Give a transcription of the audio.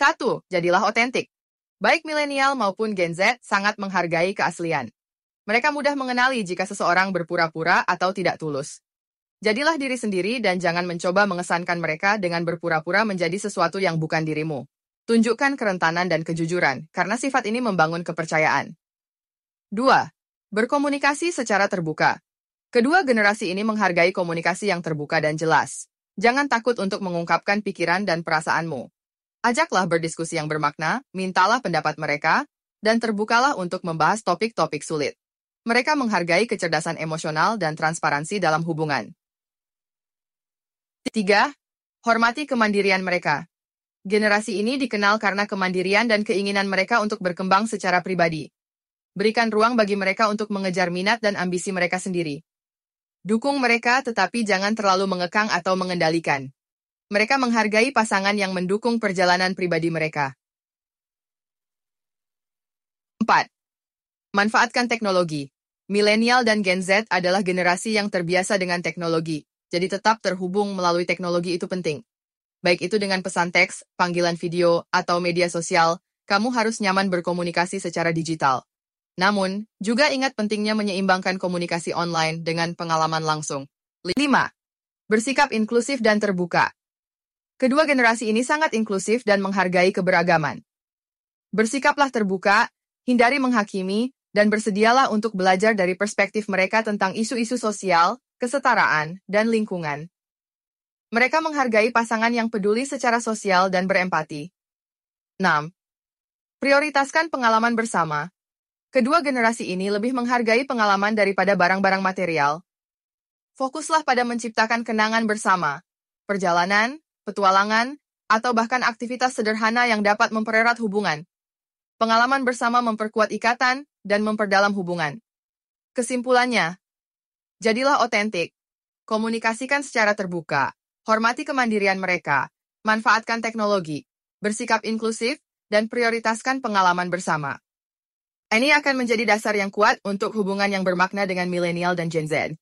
1. Jadilah otentik. Baik milenial maupun Gen Z sangat menghargai keaslian. Mereka mudah mengenali jika seseorang berpura-pura atau tidak tulus. Jadilah diri sendiri dan jangan mencoba mengesankan mereka dengan berpura-pura menjadi sesuatu yang bukan dirimu. Tunjukkan kerentanan dan kejujuran, karena sifat ini membangun kepercayaan. 2. Berkomunikasi secara terbuka. Kedua generasi ini menghargai komunikasi yang terbuka dan jelas. Jangan takut untuk mengungkapkan pikiran dan perasaanmu. Ajaklah berdiskusi yang bermakna, mintalah pendapat mereka, dan terbukalah untuk membahas topik-topik sulit. Mereka menghargai kecerdasan emosional dan transparansi dalam hubungan. 3. Hormati kemandirian mereka. Generasi ini dikenal karena kemandirian dan keinginan mereka untuk berkembang secara pribadi. Berikan ruang bagi mereka untuk mengejar minat dan ambisi mereka sendiri. Dukung mereka tetapi jangan terlalu mengekang atau mengendalikan mereka menghargai pasangan yang mendukung perjalanan pribadi mereka. 4. Manfaatkan teknologi. Milenial dan Gen Z adalah generasi yang terbiasa dengan teknologi, jadi tetap terhubung melalui teknologi itu penting. Baik itu dengan pesan teks, panggilan video, atau media sosial, kamu harus nyaman berkomunikasi secara digital. Namun, juga ingat pentingnya menyeimbangkan komunikasi online dengan pengalaman langsung. 5. Bersikap inklusif dan terbuka. Kedua generasi ini sangat inklusif dan menghargai keberagaman. Bersikaplah terbuka, hindari menghakimi, dan bersedialah untuk belajar dari perspektif mereka tentang isu-isu sosial, kesetaraan, dan lingkungan. Mereka menghargai pasangan yang peduli secara sosial dan berempati. 6. Prioritaskan pengalaman bersama. Kedua generasi ini lebih menghargai pengalaman daripada barang-barang material. Fokuslah pada menciptakan kenangan bersama, perjalanan, petualangan, atau bahkan aktivitas sederhana yang dapat mempererat hubungan. Pengalaman bersama memperkuat ikatan dan memperdalam hubungan. Kesimpulannya, jadilah otentik, komunikasikan secara terbuka, hormati kemandirian mereka, manfaatkan teknologi, bersikap inklusif, dan prioritaskan pengalaman bersama. Ini akan menjadi dasar yang kuat untuk hubungan yang bermakna dengan milenial dan Gen Z.